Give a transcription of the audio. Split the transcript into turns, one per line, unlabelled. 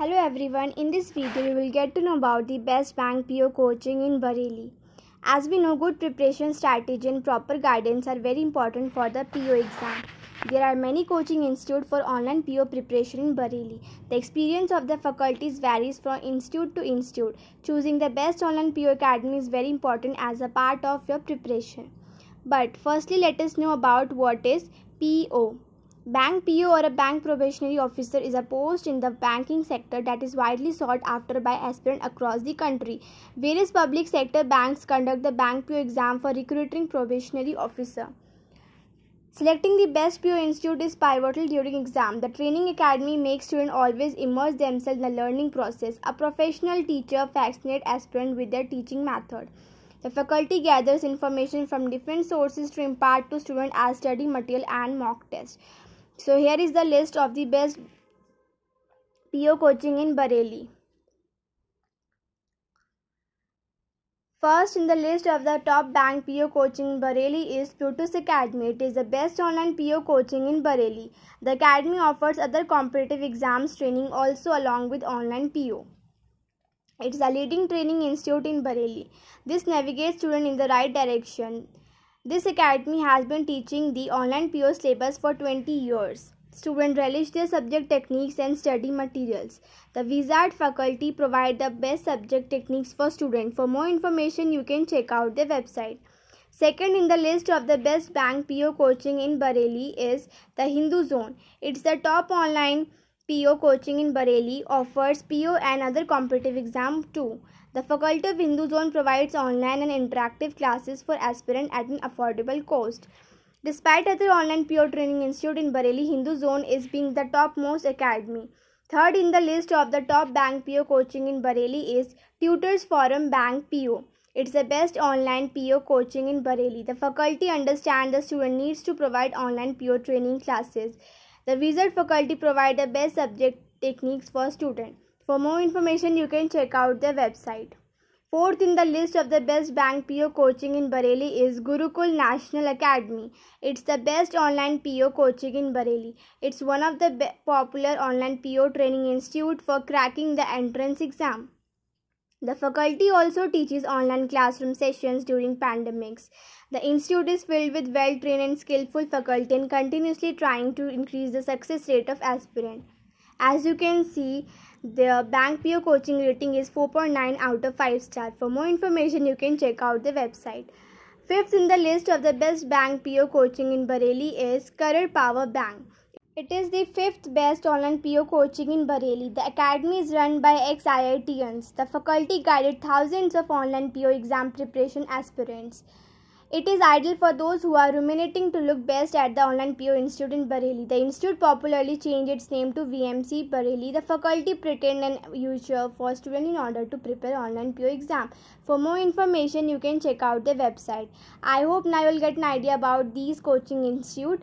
Hello everyone, in this video you will get to know about the best bank PO coaching in Bareilly. As we know good preparation strategy and proper guidance are very important for the PO exam. There are many coaching institutes for online PO preparation in Bareilly. The experience of the faculties varies from institute to institute. Choosing the best online PO academy is very important as a part of your preparation. But firstly let us know about what is PO. Bank PO or a bank probationary officer is a post in the banking sector that is widely sought after by aspirants across the country. Various public sector banks conduct the bank PO exam for recruiting probationary officer. Selecting the best PO institute is pivotal during exam. The training academy makes students always immerse themselves in the learning process. A professional teacher fascinates aspirants with their teaching method. The faculty gathers information from different sources to impart to students as study material and mock tests. So here is the list of the best PO coaching in Bareilly. First in the list of the top bank PO coaching in Bareilly is Plutus Academy. It is the best online PO coaching in Bareilly. The academy offers other competitive exams training also along with online PO. It is a leading training institute in Bareilly. This navigates students in the right direction. This academy has been teaching the online PO syllabus for 20 years. Students relish their subject techniques and study materials. The Wizard faculty provide the best subject techniques for students. For more information, you can check out their website. Second in the list of the best bank PO coaching in Bareilly is the Hindu Zone. It's the top online PO coaching in Bareilly offers PO and other competitive exam too. The Faculty of Hindu Zone provides online and interactive classes for aspirant at an affordable cost. Despite other online PO training institute in Bareilly, Hindu Zone is being the topmost academy. Third in the list of the top bank PO coaching in Bareilly is Tutors Forum Bank PO. It's the best online PO coaching in Bareilly. The faculty understand the student needs to provide online PO training classes. The Wizard faculty provide the best subject techniques for students. For more information, you can check out their website. Fourth in the list of the best bank PO coaching in Bareilly is Gurukul National Academy. It's the best online PO coaching in Bareilly. It's one of the popular online PO training institute for cracking the entrance exam. The faculty also teaches online classroom sessions during pandemics. The institute is filled with well-trained and skillful faculty and continuously trying to increase the success rate of aspirant. As you can see, the Bank PO coaching rating is 4.9 out of 5 star. For more information, you can check out the website. Fifth in the list of the best bank PO coaching in Bareilly is Career Power Bank. It is the fifth best online PO coaching in Bareilly. The academy is run by ex IITians. The faculty guided thousands of online PO exam preparation aspirants. It is ideal for those who are ruminating to look best at the online PO institute in Bareilly. The institute popularly changed its name to VMC Bareilly. The faculty pretend an usual for students in order to prepare online PO exam. For more information, you can check out the website. I hope now you'll get an idea about these coaching institute.